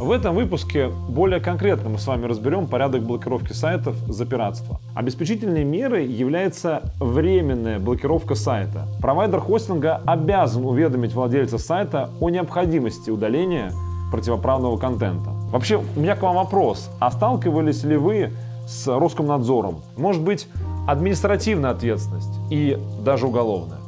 В этом выпуске более конкретно мы с вами разберем порядок блокировки сайтов за пиратство. Обеспечительной мерой является временная блокировка сайта. Провайдер хостинга обязан уведомить владельца сайта о необходимости удаления противоправного контента. Вообще, у меня к вам вопрос. А сталкивались ли вы с Роскомнадзором? Может быть, административная ответственность и даже уголовная?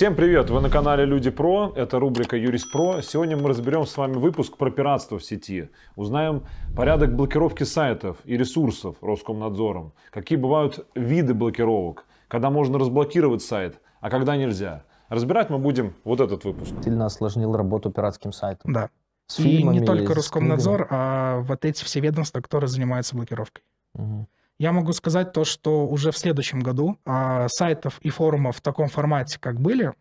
Всем привет! Вы на канале Люди Про, это рубрика Юрист Про. Сегодня мы разберем с вами выпуск про пиратство в сети. Узнаем порядок блокировки сайтов и ресурсов Роскомнадзором. Какие бывают виды блокировок, когда можно разблокировать сайт, а когда нельзя. Разбирать мы будем вот этот выпуск. Сильно осложнил работу пиратским сайтом. Да. С и не только Роскомнадзор, а вот эти все ведомства, которые занимаются блокировкой. Угу. Я могу сказать то, что уже в следующем году а, сайтов и форумов в таком формате, как были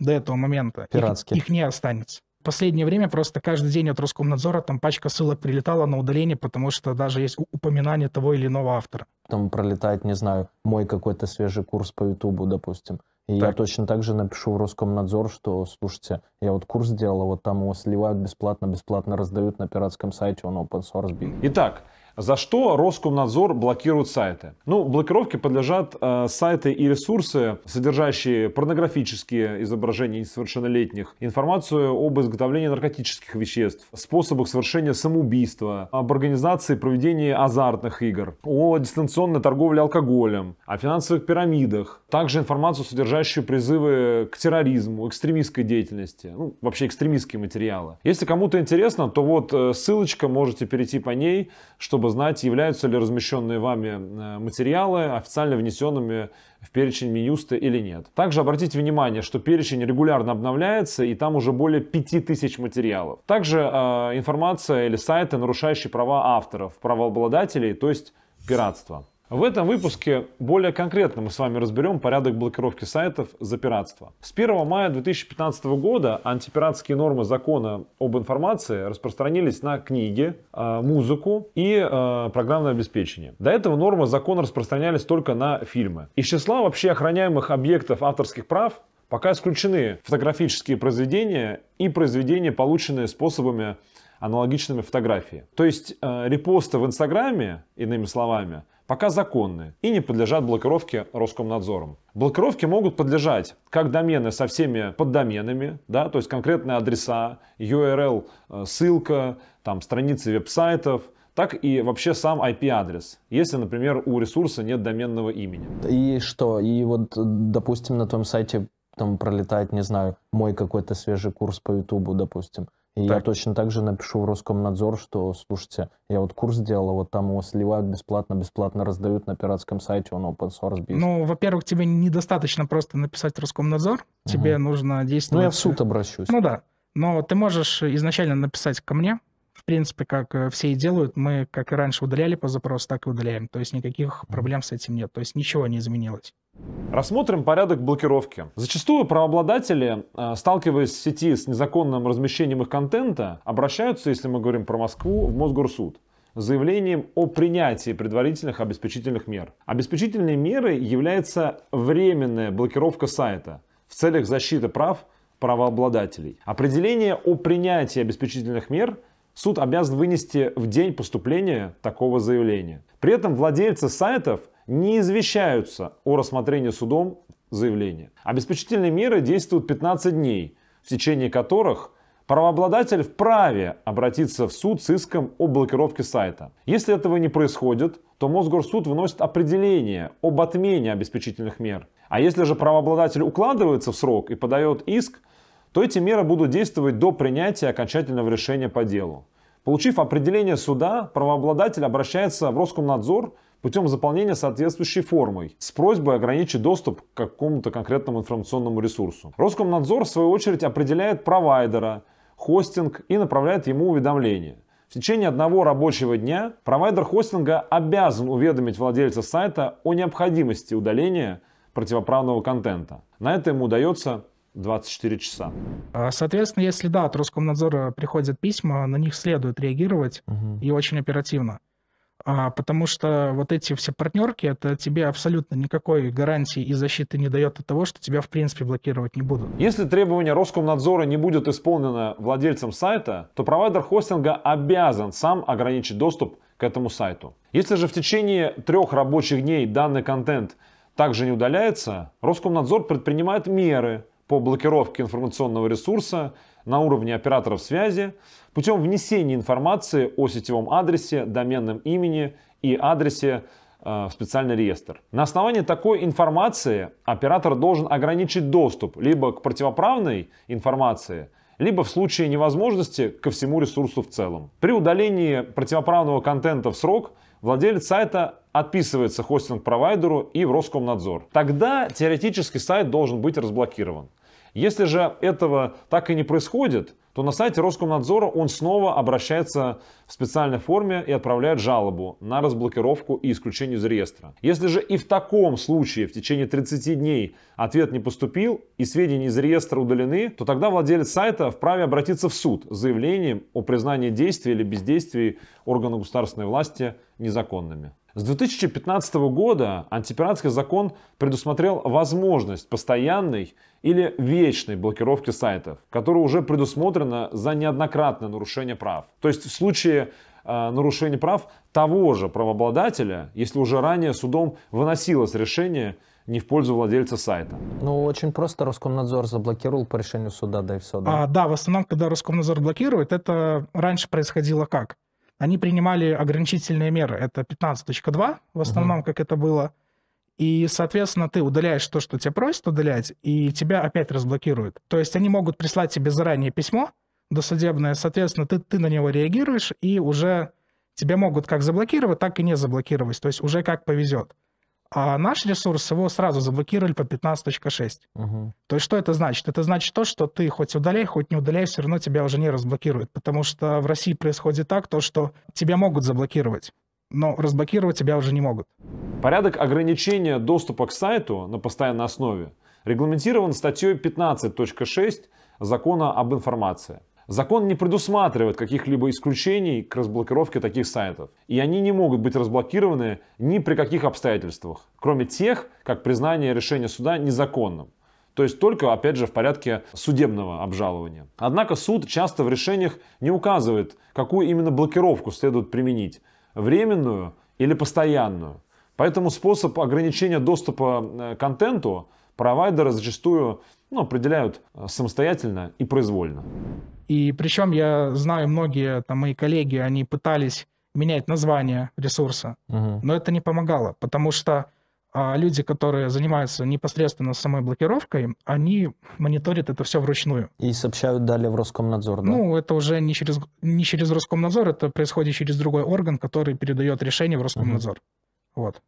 до этого момента, их, их не останется. В последнее время просто каждый день от Роскомнадзора там пачка ссылок прилетала на удаление, потому что даже есть упоминание того или иного автора. Там пролетает, не знаю, мой какой-то свежий курс по Ютубу, допустим. И так. я точно так же напишу в Роскомнадзор, что, слушайте, я вот курс делал, а вот там его сливают бесплатно, бесплатно раздают на пиратском сайте, он open source бил. Итак, за что Роскомнадзор блокирует сайты? Ну, блокировке подлежат э, сайты и ресурсы, содержащие порнографические изображения несовершеннолетних, информацию об изготовлении наркотических веществ, способах совершения самоубийства, об организации проведения азартных игр, о дистанционной торговле алкоголем, о финансовых пирамидах, также информацию, содержащую призывы к терроризму, экстремистской деятельности, ну, вообще экстремистские материалы. Если кому-то интересно, то вот э, ссылочка, можете перейти по ней, чтобы чтобы знать, являются ли размещенные вами э, материалы официально внесенными в перечень Минюста или нет. Также обратите внимание, что перечень регулярно обновляется и там уже более 5000 материалов. Также э, информация или сайты, нарушающие права авторов, правообладателей, то есть пиратство. В этом выпуске более конкретно мы с вами разберем порядок блокировки сайтов за пиратство. С 1 мая 2015 года антипиратские нормы закона об информации распространились на книги, а, музыку и а, программное обеспечение. До этого нормы закона распространялись только на фильмы. Из числа вообще охраняемых объектов авторских прав пока исключены фотографические произведения и произведения, полученные способами аналогичными фотографии. То есть э, репосты в Инстаграме, иными словами, пока законны и не подлежат блокировке Роскомнадзором. Блокировки могут подлежать как домены со всеми поддоменами, да, то есть конкретные адреса, URL, э, ссылка, там, страницы веб-сайтов, так и вообще сам IP-адрес, если, например, у ресурса нет доменного имени. И что? И вот, допустим, на твоем сайте там пролетает, не знаю, мой какой-то свежий курс по Ютубу, допустим. И так. я точно так же напишу в Роскомнадзор, что, слушайте, я вот курс сделал, а вот там его сливают бесплатно, бесплатно раздают на пиратском сайте, он open source бизнес. Ну, во-первых, тебе недостаточно просто написать Роскомнадзор, тебе угу. нужно действовать... Ну, я в суд обращусь. Ну да, но ты можешь изначально написать ко мне, в принципе, как э, все и делают, мы как и раньше удаляли по запросу, так и удаляем. То есть никаких проблем с этим нет. То есть ничего не изменилось. Рассмотрим порядок блокировки. Зачастую правообладатели, э, сталкиваясь в сети с незаконным размещением их контента, обращаются, если мы говорим про Москву, в Мосгорсуд с заявлением о принятии предварительных обеспечительных мер. Обеспечительной мерой является временная блокировка сайта в целях защиты прав правообладателей. Определение о принятии обеспечительных мер – суд обязан вынести в день поступления такого заявления. При этом владельцы сайтов не извещаются о рассмотрении судом заявления. Обеспечительные меры действуют 15 дней, в течение которых правообладатель вправе обратиться в суд с иском о блокировке сайта. Если этого не происходит, то Мосгорсуд выносит определение об отмене обеспечительных мер. А если же правообладатель укладывается в срок и подает иск, то эти меры будут действовать до принятия окончательного решения по делу. Получив определение суда, правообладатель обращается в Роскомнадзор путем заполнения соответствующей формой с просьбой ограничить доступ к какому-то конкретному информационному ресурсу. Роскомнадзор, в свою очередь, определяет провайдера, хостинг и направляет ему уведомление. В течение одного рабочего дня провайдер хостинга обязан уведомить владельца сайта о необходимости удаления противоправного контента. На это ему удается 24 часа. А, соответственно, если да, от Роскомнадзора приходят письма, на них следует реагировать угу. и очень оперативно. А, потому что вот эти все партнерки, это тебе абсолютно никакой гарантии и защиты не дает от того, что тебя в принципе блокировать не будут. Если требование Роскомнадзора не будет исполнено владельцем сайта, то провайдер хостинга обязан сам ограничить доступ к этому сайту. Если же в течение трех рабочих дней данный контент также не удаляется, Роскомнадзор предпринимает меры по блокировке информационного ресурса на уровне операторов связи путем внесения информации о сетевом адресе, доменном имени и адресе э, в специальный реестр. На основании такой информации оператор должен ограничить доступ либо к противоправной информации, либо в случае невозможности ко всему ресурсу в целом. При удалении противоправного контента в срок – владелец сайта отписывается хостинг-провайдеру и в Роскомнадзор. Тогда теоретически сайт должен быть разблокирован. Если же этого так и не происходит, то на сайте Роскомнадзора он снова обращается в специальной форме и отправляет жалобу на разблокировку и исключение из реестра. Если же и в таком случае в течение 30 дней ответ не поступил и сведения из реестра удалены, то тогда владелец сайта вправе обратиться в суд с заявлением о признании действий или бездействий органа государственной власти незаконными. С 2015 года антипиратский закон предусмотрел возможность постоянной или вечной блокировки сайтов, которая уже предусмотрена за неоднократное нарушение прав. То есть в случае э, нарушения прав того же правообладателя, если уже ранее судом выносилось решение не в пользу владельца сайта. Ну, очень просто Роскомнадзор заблокировал по решению суда, да и все. Да, а, да в основном, когда Роскомнадзор блокирует, это раньше происходило как? они принимали ограничительные меры. Это 15.2 в основном, угу. как это было. И, соответственно, ты удаляешь то, что тебя просят удалять, и тебя опять разблокируют. То есть они могут прислать тебе заранее письмо досудебное, соответственно, ты, ты на него реагируешь, и уже тебя могут как заблокировать, так и не заблокировать. То есть уже как повезет. А наш ресурс его сразу заблокировали по 15.6. Угу. То есть что это значит? Это значит то, что ты хоть удаляй, хоть не удаляй, все равно тебя уже не разблокируют. Потому что в России происходит так, то, что тебя могут заблокировать, но разблокировать тебя уже не могут. Порядок ограничения доступа к сайту на постоянной основе регламентирован статьей 15.6 Закона об информации. Закон не предусматривает каких-либо исключений к разблокировке таких сайтов, и они не могут быть разблокированы ни при каких обстоятельствах, кроме тех, как признание решения суда незаконным. То есть только, опять же, в порядке судебного обжалования. Однако суд часто в решениях не указывает, какую именно блокировку следует применить. Временную или постоянную. Поэтому способ ограничения доступа э, к контенту провайдеры зачастую ну, определяют э, самостоятельно и произвольно. И причем я знаю, многие там, мои коллеги, они пытались менять название ресурса, угу. но это не помогало, потому что а, люди, которые занимаются непосредственно самой блокировкой, они мониторят это все вручную. И сообщают далее в Роскомнадзор, да? Ну, это уже не через, не через Роскомнадзор, это происходит через другой орган, который передает решение в Роскомнадзор. Угу. Вот.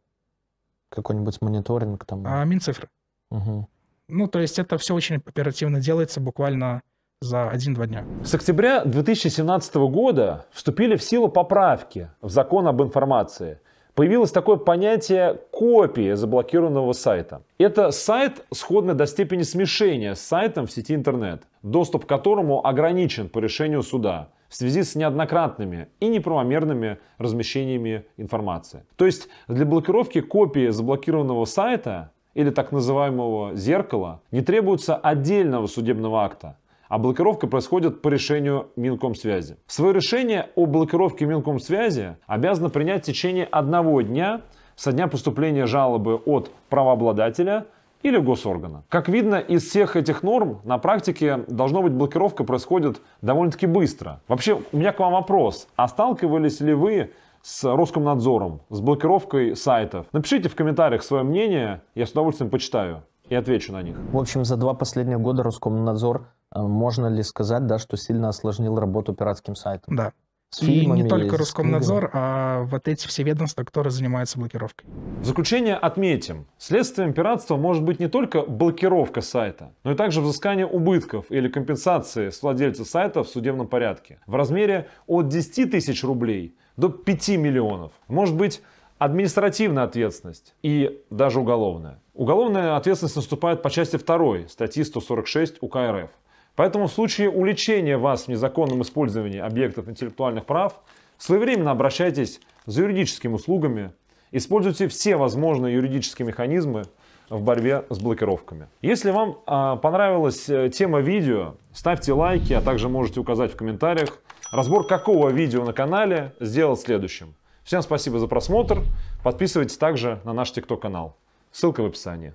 Какой-нибудь мониторинг там? А, Минцифры. Угу. Ну, то есть это все очень оперативно делается, буквально за 1-2 дня. С октября 2017 года вступили в силу поправки в закон об информации. Появилось такое понятие копии заблокированного сайта. Это сайт, сходный до степени смешения с сайтом в сети интернет, доступ к которому ограничен по решению суда в связи с неоднократными и неправомерными размещениями информации. То есть для блокировки копии заблокированного сайта или так называемого зеркала не требуется отдельного судебного акта а блокировка происходит по решению Минкомсвязи. Свое решение о блокировке Минкомсвязи обязано принять в течение одного дня со дня поступления жалобы от правообладателя или госоргана. Как видно из всех этих норм, на практике должно быть блокировка происходит довольно-таки быстро. Вообще, у меня к вам вопрос. А сталкивались ли вы с Роскомнадзором, с блокировкой сайтов? Напишите в комментариях свое мнение, я с удовольствием почитаю и отвечу на них. В общем, за два последних года Роскомнадзор а можно ли сказать, да, что сильно осложнил работу пиратским сайтом? Да. С и не только Роскомнадзор, а вот эти все ведомства, которые занимаются блокировкой. В заключение отметим, следствием пиратства может быть не только блокировка сайта, но и также взыскание убытков или компенсации с владельца сайта в судебном порядке в размере от 10 тысяч рублей до 5 миллионов. Может быть административная ответственность и даже уголовная. Уголовная ответственность наступает по части 2 статьи 146 УК РФ. Поэтому в случае уличения вас в незаконном использовании объектов интеллектуальных прав, своевременно обращайтесь за юридическими услугами, используйте все возможные юридические механизмы в борьбе с блокировками. Если вам а, понравилась э, тема видео, ставьте лайки, а также можете указать в комментариях, разбор какого видео на канале сделать следующим. Всем спасибо за просмотр, подписывайтесь также на наш ТикТок канал. Ссылка в описании.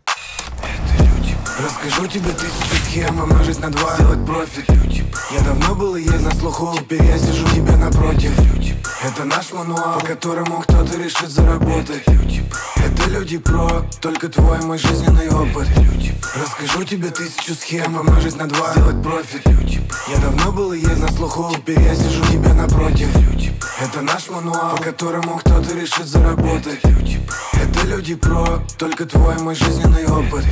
Расскажу тебе тысячу схем, умножить на два Сделать профиль Я давно был и есть на слуху Теперь я сижу тебя напротив Это наш мануал, по которому кто-то решит заработать Это люди про, только твой мой жизненный опыт Расскажу тебе тысячу схем, умножить на два Сделать профиль Я давно был и есть на слуху Теперь я сижу тебя напротив Это наш мануал, по которому кто-то решит заработать Это люди про, только твой мой жизненный опыт